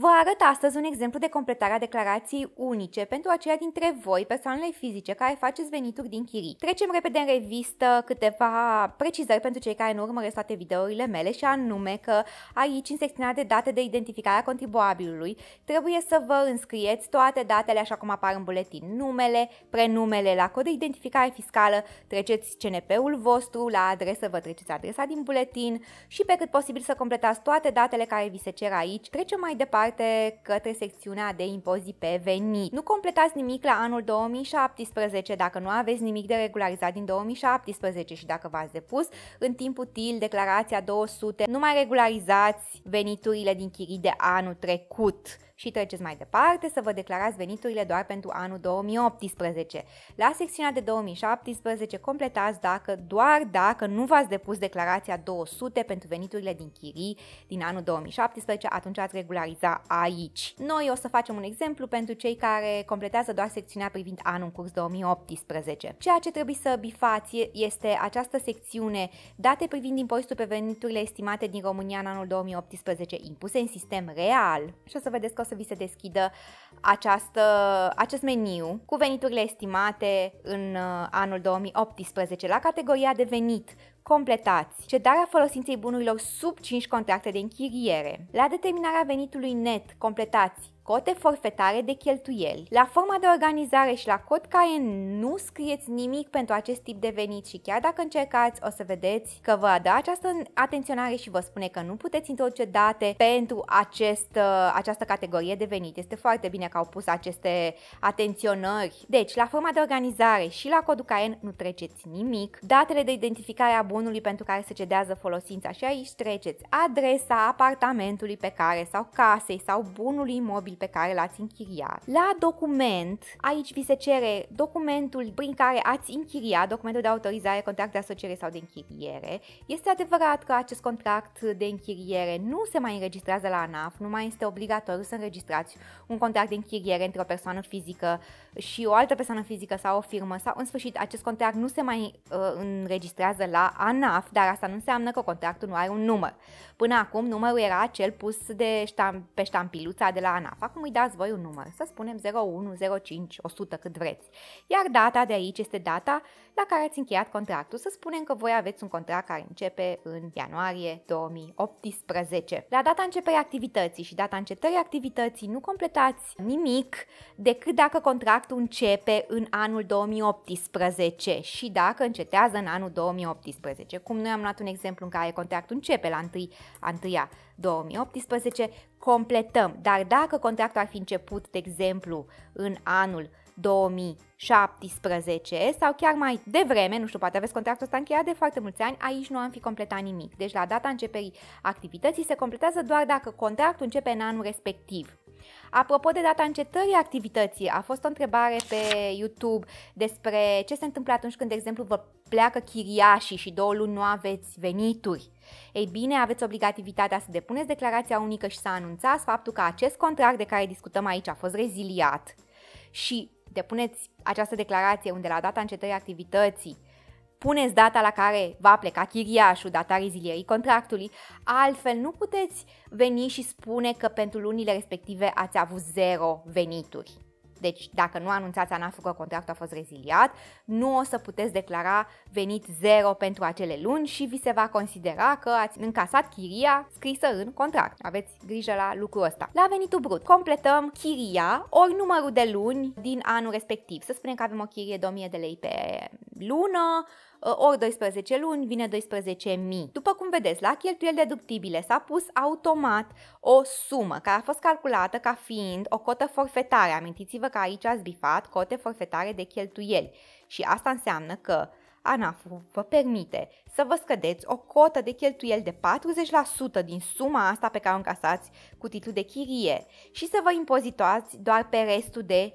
Vă arăt astăzi un exemplu de completare a declarației unice pentru aceia dintre voi, persoanele fizice, care faceți venituri din chirii. Trecem repede în revistă câteva precizări pentru cei care nu urmăresc toate videourile mele și anume că aici, în secțiunea de date de identificare a contribuabilului, trebuie să vă înscrieți toate datele așa cum apar în buletin, numele, prenumele, la cod de identificare fiscală, treceți CNP-ul vostru, la adresă vă treceți adresa din buletin și pe cât posibil să completați toate datele care vi se cer aici. Trecem mai departe departe către secțiunea de impozit pe venit. Nu completați nimic la anul 2017 dacă nu aveți nimic de regularizat din 2017 și dacă v-ați depus în timp util declarația 200, nu mai regularizați veniturile din chirii de anul trecut și treceți mai departe să vă declarați veniturile doar pentru anul 2018. La secțiunea de 2017 completați dacă doar dacă nu v-ați depus declarația 200 pentru veniturile din chirii din anul 2017, atunci ați regulariza aici. Noi o să facem un exemplu pentru cei care completează doar secțiunea privind anul în curs 2018. Ceea ce trebuie să bifați este această secțiune date privind impozitul pe veniturile estimate din România în anul 2018 impuse în sistem real și o să vedeți că o să vi se deschidă această, acest meniu cu veniturile estimate în uh, anul 2018 la categoria de venit completați cedarea folosinței bunurilor sub 5 contracte de închiriere, la determinarea venitului net completați cote forfetare de cheltuieli. La forma de organizare și la cod care nu scrieți nimic pentru acest tip de venit și chiar dacă încercați o să vedeți că vă dă această atenționare și vă spune că nu puteți introduce date pentru acest, uh, această categorie de venit. Este foarte bine că au pus aceste atenționări. Deci, la forma de organizare și la codul caen nu treceți nimic. Datele de identificare a bunului pentru care se cedează folosința și aici treceți adresa apartamentului pe care sau casei sau bunului imobil pe care l-ați închiriat. La document, aici vi se cere documentul prin care ați închiriat, documentul de autorizare, contract de asociere sau de închiriere. Este adevărat că acest contract de închiriere nu se mai înregistrează la ANAF, nu mai este obligatoriu să înregistrați un contract de închiriere între o persoană fizică și o altă persoană fizică sau o firmă sau în sfârșit acest contract nu se mai uh, înregistrează la ANAF, dar asta nu înseamnă că contractul nu are un număr. Până acum numărul era cel pus de ștamp- pe ștampiluța de la ANAF. Acum îi dați voi un număr, să spunem 01, 05, 100, cât vreți. Iar data de aici este data la care ați încheiat contractul. Să spunem că voi aveți un contract care începe în ianuarie 2018. La data începerii activității și data încetării activității nu completați nimic decât dacă contractul începe în anul 2018 și dacă încetează în anul 2018. Cum noi am luat un exemplu în care contractul începe la 1 1 2018, completăm. Dar dacă contractul ar fi început, de exemplu, în anul 2017 sau chiar mai devreme, nu știu, poate aveți contractul ăsta încheiat de foarte mulți ani, aici nu am fi completat nimic. Deci la data începerii activității se completează doar dacă contractul începe în anul respectiv. Apropo de data încetării activității, a fost o întrebare pe YouTube despre ce se întâmplă atunci când, de exemplu, vă pleacă chiriașii și două luni nu aveți venituri. Ei bine, aveți obligativitatea să depuneți declarația unică și să anunțați faptul că acest contract de care discutăm aici a fost reziliat și depuneți această declarație unde la data încetării activității puneți data la care va pleca chiriașul, data rezilierii contractului, altfel nu puteți veni și spune că pentru lunile respective ați avut zero venituri. Deci, dacă nu anunțați anaf că contractul a fost reziliat, nu o să puteți declara venit zero pentru acele luni și vi se va considera că ați încasat chiria scrisă în contract. Aveți grijă la lucrul ăsta. La venitul brut, completăm chiria ori numărul de luni din anul respectiv. Să spunem că avem o chirie de 1000 de lei pe lună, Ă, ori 12 luni vine 12.000. După cum vedeți, la cheltuieli deductibile s-a pus automat o sumă care a fost calculată ca fiind o cotă forfetare. Amintiți-vă că aici ați bifat cote forfetare de cheltuieli și asta înseamnă că ANAF-ul vă permite să vă scădeți o cotă de cheltuieli de 40% din suma asta pe care o încasați cu titlul de chirie și să vă impozitați doar pe restul de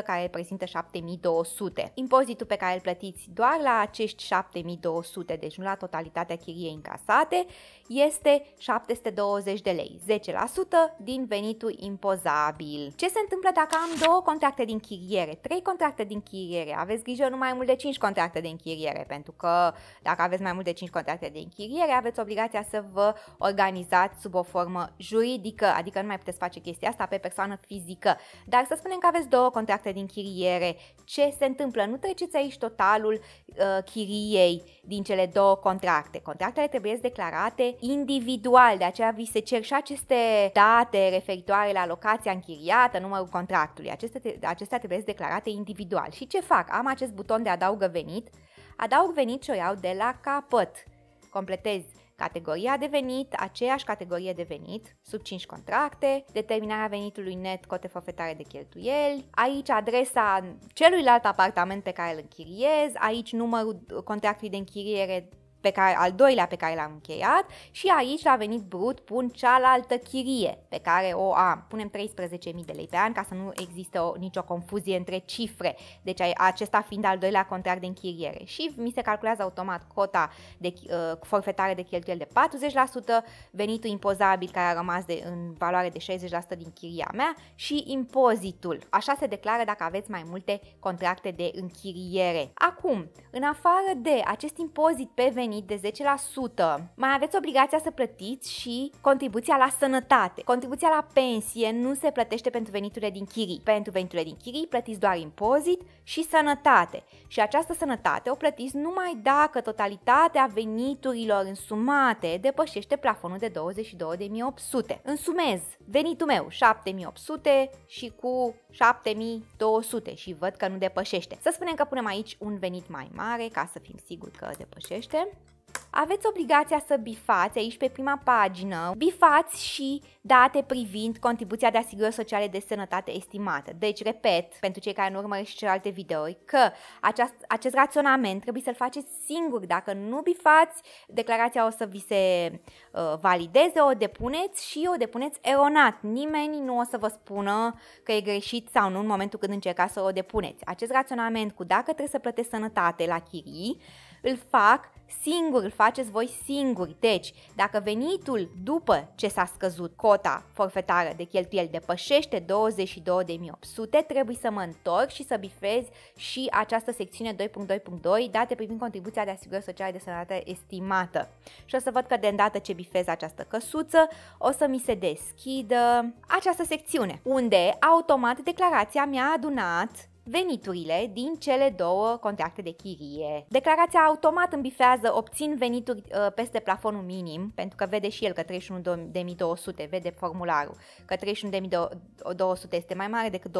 60% care reprezintă 7200. Impozitul pe care îl plătiți doar la acești 7200, deci nu la totalitatea chiriei încasate, este 720 de lei, 10% din venitul impozabil. Ce se întâmplă dacă am două contracte de închiriere, trei contracte de închiriere? Aveți grijă nu mai mult de 5 contracte de închiriere, pentru că dacă aveți mai mult de 5 contracte de închiriere, aveți obligația să vă organizați sub o formă juridică, adică nu mai puteți face chestia asta pe persoană fizică. Dar să spunem că aveți două contracte de închiriere, ce se întâmplă? Nu treceți aici totalul uh, chiriei din cele două contracte. Contractele trebuie declarate individual, de aceea vi se cer și aceste date referitoare la locația închiriată, numărul contractului. acestea, acestea trebuie declarate individual. Și ce fac? Am acest buton de adaugă venit, adaug venit și o iau de la capăt. Completez categoria de venit, aceeași categorie de venit, sub 5 contracte, determinarea venitului net, cote forfetare de cheltuieli, aici adresa celuilalt apartament pe care îl închiriez, aici numărul contractului de închiriere pe care, al doilea pe care l-am încheiat și aici la venit brut pun cealaltă chirie pe care o am. Punem 13.000 de lei pe an ca să nu există o, nicio confuzie între cifre, deci acesta fiind al doilea contract de închiriere și mi se calculează automat cota de uh, forfetare de cheltuieli de 40%, venitul impozabil care a rămas de, în valoare de 60% din chiria mea și impozitul. Așa se declară dacă aveți mai multe contracte de închiriere. Acum, în afară de acest impozit pe venit, venit de 10%, mai aveți obligația să plătiți și contribuția la sănătate. Contribuția la pensie nu se plătește pentru veniturile din chirii. Pentru veniturile din chirii plătiți doar impozit și sănătate. Și această sănătate o plătiți numai dacă totalitatea veniturilor însumate depășește plafonul de 22.800. Însumez venitul meu 7.800 și cu 7.200 și văd că nu depășește. Să spunem că punem aici un venit mai mare ca să fim siguri că depășește aveți obligația să bifați aici pe prima pagină, bifați și date privind contribuția de asigurări sociale de sănătate estimată. Deci, repet, pentru cei care nu urmăresc celelalte videouri, că aceast, acest raționament trebuie să-l faceți singur. Dacă nu bifați, declarația o să vi se uh, valideze, o depuneți și o depuneți eronat. Nimeni nu o să vă spună că e greșit sau nu în momentul când încercați să o depuneți. Acest raționament cu dacă trebuie să plătesc sănătate la chirii, îl fac singur, îl faceți voi singuri. Deci, dacă venitul după ce s-a scăzut cota forfetară de cheltuieli depășește 22.800, trebuie să mă întorc și să bifez și această secțiune 2.2.2, date privind contribuția de asigurări sociale de sănătate estimată. Și o să văd că de îndată ce bifez această căsuță, o să mi se deschidă această secțiune, unde automat declarația mi-a adunat veniturile din cele două contracte de chirie. Declarația automat îmbifează obțin venituri uh, peste plafonul minim, pentru că vede și el că 31.200, vede formularul că 31.200 este mai mare decât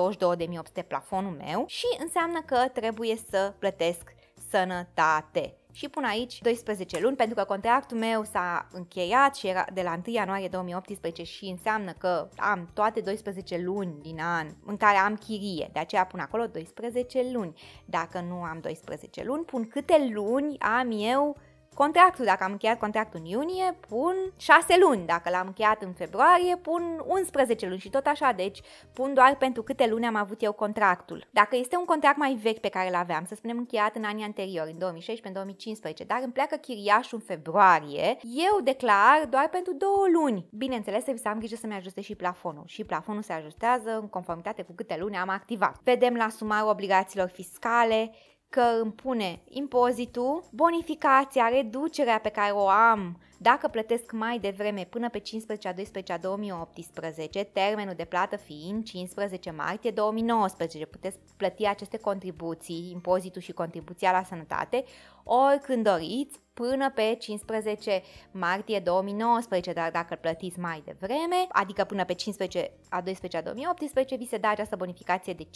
22.800 plafonul meu și înseamnă că trebuie să plătesc sănătate și pun aici 12 luni pentru că contractul meu s-a încheiat și era de la 1 ianuarie 2018 și înseamnă că am toate 12 luni din an în care am chirie, de aceea pun acolo 12 luni. Dacă nu am 12 luni, pun câte luni am eu contractul, dacă am încheiat contractul în iunie, pun 6 luni, dacă l-am încheiat în februarie, pun 11 luni și tot așa, deci pun doar pentru câte luni am avut eu contractul. Dacă este un contract mai vechi pe care l-aveam, să spunem încheiat în anii anteriori, în 2016-2015, dar îmi pleacă chiriașul în februarie, eu declar doar pentru două luni. Bineînțeles, trebuie să am grijă să-mi ajuste și plafonul. Și plafonul se ajustează în conformitate cu câte luni am activat. Vedem la sumarul obligațiilor fiscale, că îmi pune impozitul, bonificația, reducerea pe care o am dacă plătesc mai devreme până pe 15 a 12 a 2018, termenul de plată fiind 15 martie 2019, puteți plăti aceste contribuții, impozitul și contribuția la sănătate, oricând doriți, până pe 15 martie 2019, dar dacă îl plătiți mai devreme, adică până pe 15 a 12 a 2018, vi se dă această bonificație de 5%,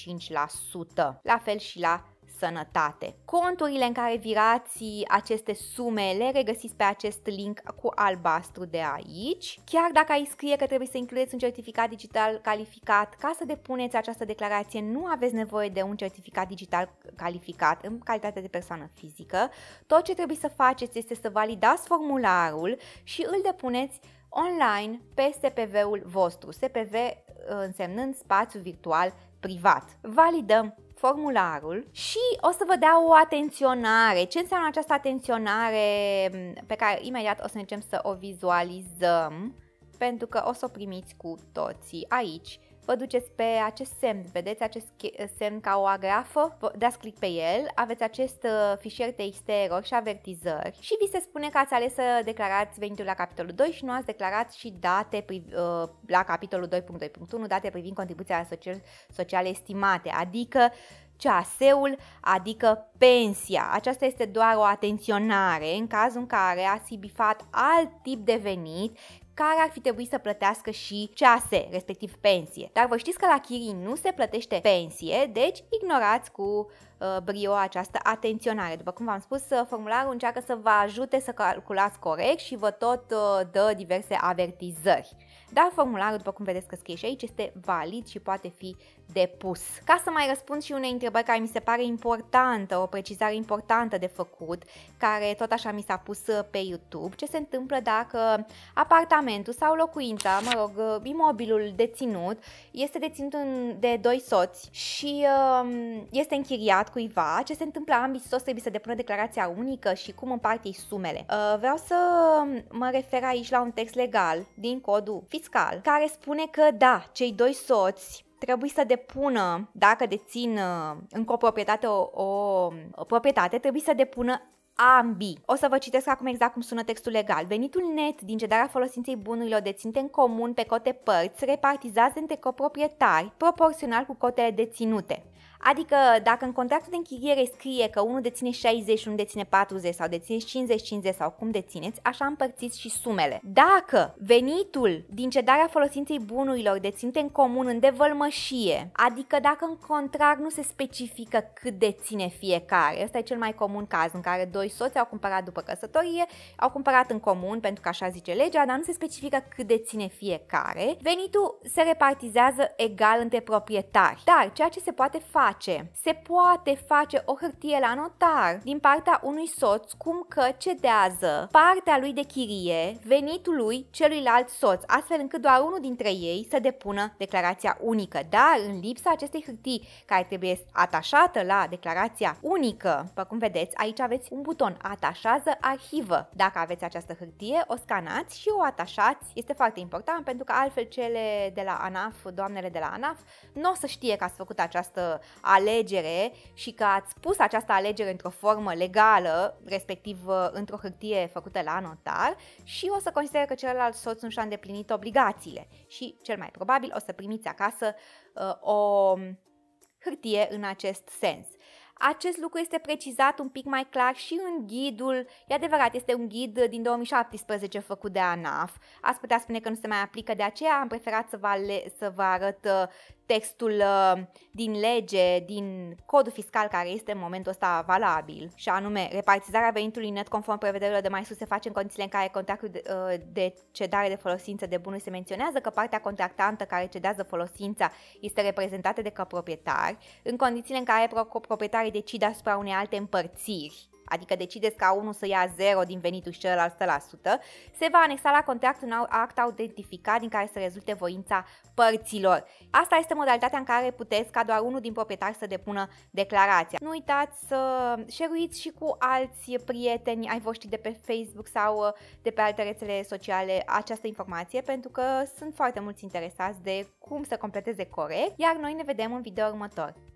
la fel și la sănătate. Conturile în care virați aceste sume le regăsiți pe acest link cu albastru de aici. Chiar dacă ai scrie că trebuie să includeți un certificat digital calificat, ca să depuneți această declarație nu aveți nevoie de un certificat digital calificat în calitate de persoană fizică. Tot ce trebuie să faceți este să validați formularul și îl depuneți online pe SPV-ul vostru, SPV uh, însemnând spațiu virtual privat. Validăm formularul și o să vă dea o atenționare. Ce înseamnă această atenționare mm, pe care imediat o să începem să o vizualizăm pentru că o să o primiți cu toții aici vă duceți pe acest semn, vedeți acest semn ca o agrafă, dați click pe el, aveți acest uh, fișier de erori și avertizări și vi se spune că ați ales să declarați venitul la capitolul 2 și nu ați declarat și date uh, la capitolul 2.2.1, date privind contribuția sociale estimate, adică ceaseul, adică pensia. Aceasta este doar o atenționare în cazul în care ați bifat alt tip de venit care ar fi trebuit să plătească și CASE, respectiv pensie. Dar vă știți că la chirii nu se plătește pensie, deci ignorați cu uh, brio această atenționare. După cum v-am spus, uh, formularul încearcă să vă ajute să calculați corect și vă tot uh, dă diverse avertizări. Dar formularul, după cum vedeți că scrie și aici, este valid și poate fi de pus. Ca să mai răspund și unei întrebări care mi se pare importantă, o precizare importantă de făcut, care tot așa mi s-a pus uh, pe YouTube, ce se întâmplă dacă apartamentul sau locuința, mă rog, uh, imobilul deținut, este deținut de doi soți și um, este închiriat cuiva, ce se întâmplă ambii soți trebuie să depună declarația unică și cum împart ei sumele. Uh, vreau să mă refer aici la un text legal din codul fiscal care spune că da, cei doi soți trebuie să depună, dacă dețin uh, în coproprietate o, o, o proprietate, trebuie să depună ambii. O să vă citesc acum exact cum sună textul legal. Venitul net din cedarea folosinței bunurilor deținute în comun pe cote părți repartizați între coproprietari proporțional cu cotele deținute. Adică dacă în contractul de închiriere scrie că unul deține 60 și unul deține 40 sau dețineți 50-50 sau cum dețineți, așa împărțiți și sumele. Dacă venitul din cedarea folosinței bunurilor deținute în comun în devălmășie, adică dacă în contract nu se specifică cât deține fiecare, ăsta e cel mai comun caz în care doi soți au cumpărat după căsătorie, au cumpărat în comun pentru că așa zice legea, dar nu se specifică cât deține fiecare, venitul se repartizează egal între proprietari. Dar ceea ce se poate face face. Se poate face o hârtie la notar din partea unui soț cum că cedează partea lui de chirie, venitul lui celuilalt soț, astfel încât doar unul dintre ei să depună declarația unică. Dar în lipsa acestei hârtii care trebuie atașată la declarația unică, după cum vedeți, aici aveți un buton atașează arhivă. Dacă aveți această hârtie, o scanați și o atașați. Este foarte important pentru că altfel cele de la ANAF, doamnele de la ANAF, nu o să știe că ați făcut această alegere și că ați pus această alegere într-o formă legală, respectiv uh, într-o hârtie făcută la notar și o să consideră că celălalt soț nu și-a îndeplinit obligațiile și cel mai probabil o să primiți acasă uh, o um, hârtie în acest sens. Acest lucru este precizat un pic mai clar și în ghidul, e adevărat, este un ghid din 2017 făcut de ANAF. Ați putea spune că nu se mai aplică, de aceea am preferat să vă, ale- să vă arăt uh, textul uh, din lege, din codul fiscal care este în momentul ăsta valabil, și anume repartizarea venitului net conform prevederilor de mai sus se face în condițiile în care contractul de, uh, cedare de folosință de bunuri se menționează că partea contractantă care cedează folosința este reprezentată de că proprietari, în condițiile în care proprietarii decid asupra unei alte împărțiri adică decideți ca unul să ia 0 din venitul și celălalt 100%, se va anexa la contract un act autentificat din care să rezulte voința părților. Asta este modalitatea în care puteți ca doar unul din proprietari să depună declarația. Nu uitați să share și cu alți prieteni ai voștri de pe Facebook sau uh, de pe alte rețele sociale această informație pentru că sunt foarte mulți interesați de cum să completeze corect, iar noi ne vedem în video următor.